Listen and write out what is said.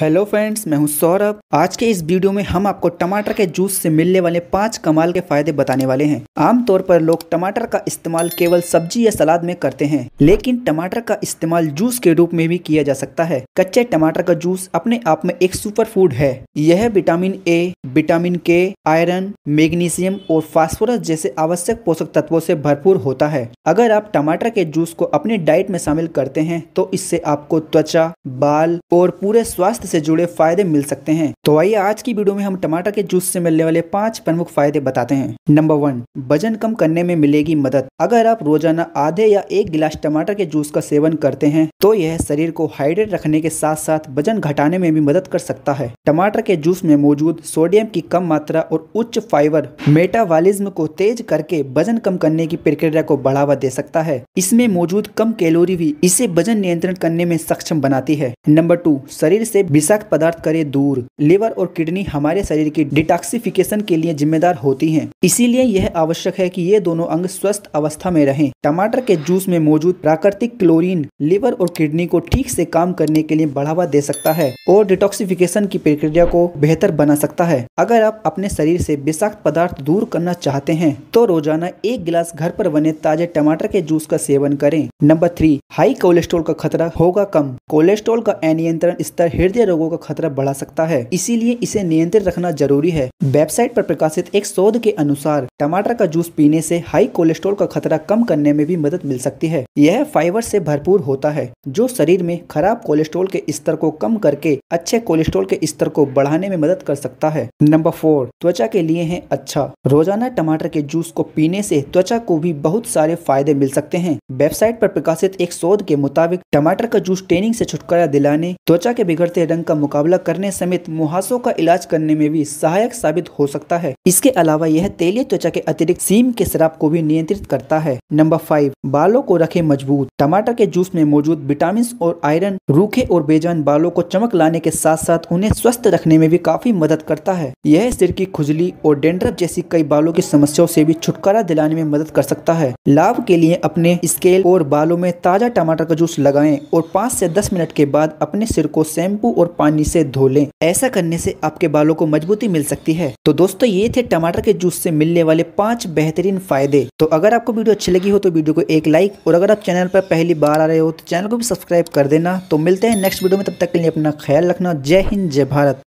Hello friends मैं हूं सौरभ आज के इस वीडियो में हम आपको टमाटर के जूस से मिलने वाले पांच कमाल के फायदे बताने वाले हैं आमतौर पर लोग टमाटर का इस्तेमाल केवल सब्जी या सलाद में करते हैं लेकिन टमाटर का इस्तेमाल जूस के रूप में भी किया जा सकता है कच्चे टमाटर का जूस अपने आप में एक सुपर फूड है यह vitamin A vitamin K iron magnesium और फॉस्फोरस जैसे आवश्यक पोषक तत्वों से भरपूर होता है अगर आप टमाटर के जूस को अपने डाइट में शामिल करते हैं तो इससे आपको त्वचा बाल और पूरे स्वास्थ्य स्वास्थ्य से जुड़े फायदे मिल सकते हैं तो आइए आज की वीडियो में हम टमाटर के जूस से मिलने वाले पांच प्रमुख फायदे बताते हैं नंबर वन वजन कम करने में मिलेगी मदद अगर आप रोजाना आधे या एक गिलास टमाटर के जूस का सेवन करते हैं तो यह शरीर को हाइड्रेट रखने के साथ साथ वजन घटाने में भी मदद कर सकता है टमाटर के जूस में मौजूद सोडियम की कम मात्रा और उच्च फाइबर मेटाबॉलिज्म को तेज करके वजन कम करने की प्रक्रिया को बढ़ावा दे सकता है इसमें मौजूद कम कैलोरी भी इसे वजन नियंत्रण करने में सक्षम बनाती है नंबर टू शरीर से विषाक्त पदार्थ करे दूर लिवर और किडनी हमारे शरीर की डिटॉक्सिफिकेशन के लिए जिम्मेदार होती हैं। इसीलिए यह आवश्यक है कि ये दोनों अंग स्वस्थ अवस्था में रहें टमाटर के जूस में मौजूद प्राकृतिक क्लोरीन लिवर और किडनी को ठीक से काम करने के लिए बढ़ावा दे सकता है और डिटॉक्सिफिकेशन की प्रक्रिया को बेहतर बना सकता है अगर आप अपने शरीर से विषाक्त पदार्थ दूर करना चाहते हैं तो रोजाना एक गिलास घर पर बने ताजे टमाटर के जूस का सेवन करें नंबर थ्री हाई कोलेस्ट्रोल का खतरा होगा कम कोलेस्ट्रोल का अनियंत्रण स्तर हृदय रोगों का खतरा बढ़ा सकता है इसीलिए इसे नियंत्रित रखना जरूरी है वेबसाइट पर प्रकाशित एक शोध के अनुसार टमाटर का जूस पीने से हाई कोलेस्ट्रोल का खतरा कम करने में भी मदद मिल सकती है यह फाइबर से भरपूर होता है जो शरीर में खराब कोलेस्ट्रोल के स्तर को कम करके अच्छे कोलेस्ट्रोल के स्तर को बढ़ाने में मदद कर सकता है नंबर फोर त्वचा के लिए है अच्छा रोजाना टमाटर के जूस को पीने से त्वचा को भी बहुत सारे फायदे मिल सकते हैं वेबसाइट पर प्रकाशित एक शोध के मुताबिक टमाटर का जूस टेनिंग से छुटकारा दिलाने त्वचा के बिगड़ते डंग का मुकाबला करने समेत मुहासों का इलाज करने में भी सहायक साबित हो सकता है इसके अलावा यह तेलीय त्वचा के अतिरिक्त सीम के शराब को भी नियंत्रित करता है नंबर फाइव बालों को रखे मजबूत टमाटर के जूस में मौजूद विटामिन और आयरन रूखे और बेजान बालों को चमक लाने के साथ साथ उन्हें स्वस्थ रखने में भी काफी मदद करता है यह सिर की खुजली और डेंड्रफ जैसी कई बालों की समस्याओं से भी छुटकारा दिलाने में मदद कर सकता है लाभ के लिए अपने स्केल और बालों में ताजा टमाटर का जूस लगाएं और 5 से 10 मिनट के बाद अपने सिर को शैम्पू और और पानी से धो लें ऐसा करने से आपके बालों को मजबूती मिल सकती है तो दोस्तों ये थे टमाटर के जूस से मिलने वाले पांच बेहतरीन फायदे तो अगर आपको वीडियो अच्छी लगी हो तो वीडियो को एक लाइक और अगर आप चैनल पर पहली बार आ रहे हो तो चैनल को भी सब्सक्राइब कर देना तो मिलते हैं नेक्स्ट वीडियो में तब तक के लिए अपना ख्याल रखना जय हिंद जय भारत